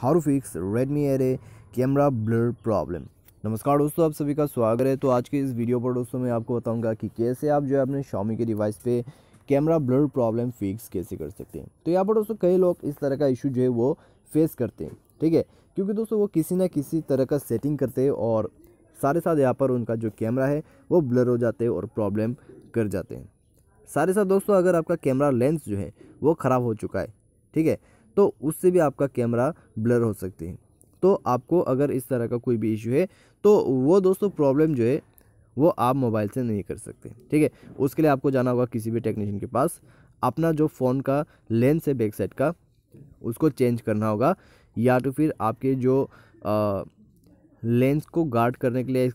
how to fix Redmi एरे camera blur problem नमस्कार दोस्तों आप सभी का स्वागत है तो आज के इस वीडियो पर दोस्तों मैं आपको बताऊंगा कि कैसे आप जो है अपने शॉमी के डिवाइस पे कैमरा ब्लर प्रॉब्लम फिक्स कैसे कर सकते हैं तो यहाँ पर दोस्तों कई लोग इस तरह का इशू जो है वो फेस करते हैं ठीक है क्योंकि दोस्तों वो किसी ना किसी तरह का सेटिंग करते हैं और सारे साथ यहाँ पर उनका जो कैमरा है वो ब्लर हो जाते हैं और प्रॉब्लम कर जाते हैं सारे साथ दोस्तों अगर आपका कैमरा लेंस जो है वो ख़राब हो चुका है ठीक है तो उससे भी आपका कैमरा ब्लर हो सकती है तो आपको अगर इस तरह का कोई भी इशू है तो वो दोस्तों प्रॉब्लम जो है वो आप मोबाइल से नहीं कर सकते ठीक है उसके लिए आपको जाना होगा किसी भी टेक्नीशियन के पास अपना जो फ़ोन का लेंस है बैक साइड का उसको चेंज करना होगा या तो फिर आपके जो आ, लेंस को गार्ड करने के लिए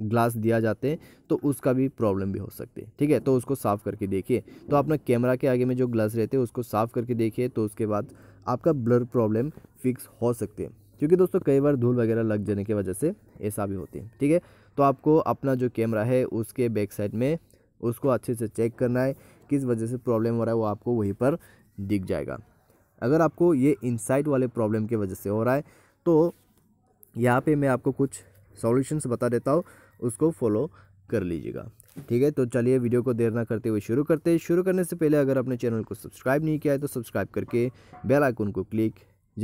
ग्लास दिया जाते हैं तो उसका भी प्रॉब्लम भी हो सकती है ठीक है तो उसको साफ़ करके देखिए तो अपना कैमरा के आगे में जो ग्लास रहते हैं उसको साफ़ करके देखिए तो उसके बाद आपका ब्लर प्रॉब्लम फिक्स हो सकते हैं क्योंकि दोस्तों कई बार धूल वगैरह लग जाने की वजह से ऐसा भी होती है ठीक है तो आपको अपना जो कैमरा है उसके बैक साइड में उसको अच्छे से चेक करना है किस वजह से प्रॉब्लम हो रहा है वो आपको वहीं पर दिख जाएगा अगर आपको ये इनसाइट वाले प्रॉब्लम की वजह से हो रहा है तो यहाँ पे मैं आपको कुछ सॉल्यूशंस बता देता हूँ उसको फॉलो कर लीजिएगा ठीक है तो चलिए वीडियो को देर ना करते हुए शुरू करते हैं शुरू करने से पहले अगर आपने चैनल को सब्सक्राइब नहीं किया है तो सब्सक्राइब करके बेल आइकन को क्लिक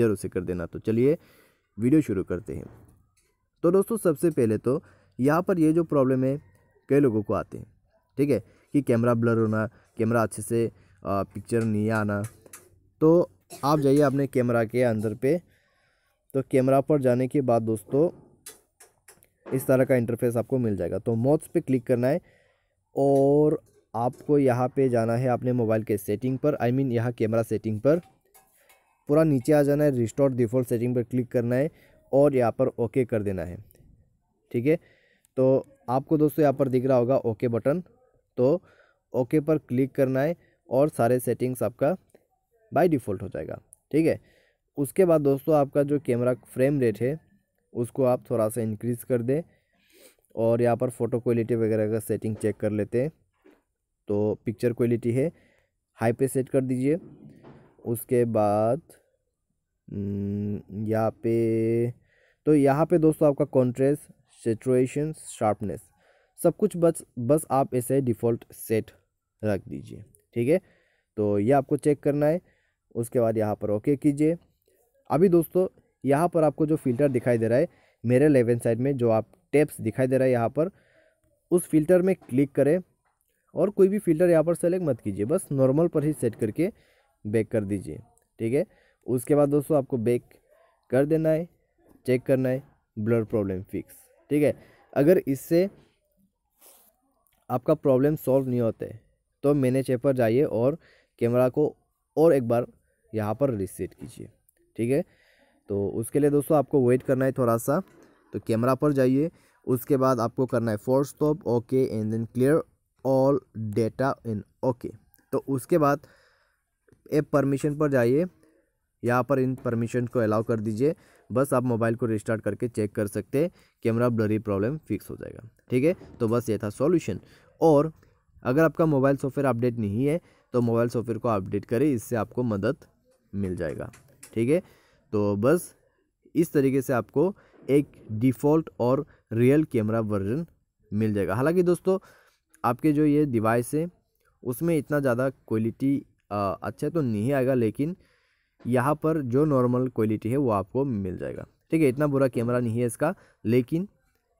जरूर से कर देना तो चलिए वीडियो शुरू करते हैं तो दोस्तों सबसे पहले तो यहाँ पर ये जो प्रॉब्लम है कई लोगों को आते हैं ठीक है कि कैमरा ब्लर होना कैमरा अच्छे से पिक्चर नहीं आना तो आप जाइए अपने कैमरा के अंदर पे तो कैमरा पर जाने के बाद दोस्तों इस तरह का इंटरफेस आपको मिल जाएगा तो मोड्स पे क्लिक करना है और आपको यहाँ पे जाना है अपने मोबाइल के सेटिंग पर आई I मीन mean यहाँ कैमरा सेटिंग पर पूरा नीचे आ जाना है रिस्टोर डिफ़ॉल्ट सेटिंग पर क्लिक करना है और यहाँ पर ओके कर देना है ठीक है तो आपको दोस्तों यहाँ पर दिख रहा होगा ओके बटन तो ओके पर क्लिक करना है और सारे सेटिंग्स आपका बाय डिफ़ॉल्ट हो जाएगा ठीक है उसके बाद दोस्तों आपका जो कैमरा फ्रेम रेट है उसको आप थोड़ा सा इंक्रीज़ कर दें और यहाँ पर फ़ोटो क्वालिटी वगैरह का सेटिंग चेक कर लेते हैं तो पिक्चर क्वालिटी है हाई पे सेट कर दीजिए उसके बाद हम्म, यहाँ पे तो यहाँ पे दोस्तों आपका कॉन्ट्रेस्ट सेचुएशन शार्पनेस सब कुछ बस बस आप ऐसे डिफ़ॉल्ट सेट रख दीजिए ठीक है तो ये आपको चेक करना है उसके बाद यहाँ पर ओके कीजिए अभी दोस्तों यहाँ पर आपको जो फ़िल्टर दिखाई दे रहा है मेरे लेवन साइड में जो आप टेप्स दिखाई दे रहा है यहाँ पर उस फिल्टर में क्लिक करें और कोई भी फ़िल्टर यहाँ पर सेलेक्ट मत कीजिए बस नॉर्मल पर ही सेट करके बैक कर दीजिए ठीक है उसके बाद दोस्तों आपको बैक कर देना है चेक करना है ब्लड प्रॉब्लम फिक्स ठीक है अगर इससे आपका प्रॉब्लम सॉल्व नहीं है तो मैनेज ऐप पर जाइए और कैमरा को और एक बार यहाँ पर रिसेट कीजिए ठीक है तो उसके लिए दोस्तों आपको वेट करना है थोड़ा सा तो कैमरा पर जाइए उसके बाद आपको करना है force stop okay and then clear all data in okay तो उसके बाद ऐप परमिशन पर जाइए यहाँ पर इन परमिशन को अलाउ कर दीजिए बस आप मोबाइल को रिस्टार्ट करके चेक कर सकते हैं कैमरा ब्लरी प्रॉब्लम फिक्स हो जाएगा ठीक है तो बस ये था सॉल्यूशन और अगर आपका मोबाइल सॉफ्टवेयर अपडेट नहीं है तो मोबाइल सॉफ्टवेयर को अपडेट करें इससे आपको मदद मिल जाएगा ठीक है तो बस इस तरीके से आपको एक डिफ़ॉल्ट और रियल कैमरा वर्जन मिल जाएगा हालांकि दोस्तों आपके जो ये डिवाइस है उसमें इतना ज़्यादा क्वालिटी अच्छा तो नहीं आएगा लेकिन यहाँ पर जो नॉर्मल क्वालिटी है वो आपको मिल जाएगा ठीक है इतना बुरा कैमरा नहीं है इसका लेकिन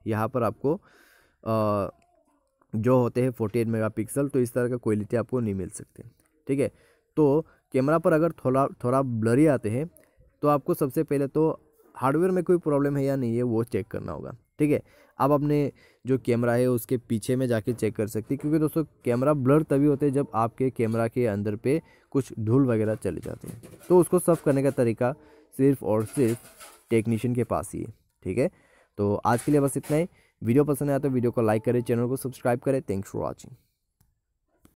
यहाँ पर आपको आ, जो होते हैं फोर्टी एट मेगा पिक्सल तो इस तरह का क्वालिटी आपको नहीं मिल सकती ठीक है तो कैमरा पर अगर थोड़ा थोड़ा ब्लरी आते हैं तो आपको सबसे पहले तो हार्डवेयर में कोई प्रॉब्लम है या नहीं है वो चेक करना होगा ठीक है आप अपने जो कैमरा है उसके पीछे में जाके चेक कर सकते हैं क्योंकि दोस्तों कैमरा ब्लर तभी होते हैं जब आपके कैमरा के अंदर पे कुछ धूल वगैरह चले जाते हैं तो उसको सर्व करने का तरीका सिर्फ और सिर्फ टेक्नीशियन के पास ही है ठीक है तो आज के लिए बस इतना ही वीडियो पसंद आया तो वीडियो को लाइक करें चैनल को सब्सक्राइब करें थैंक्स फॉर वॉचिंग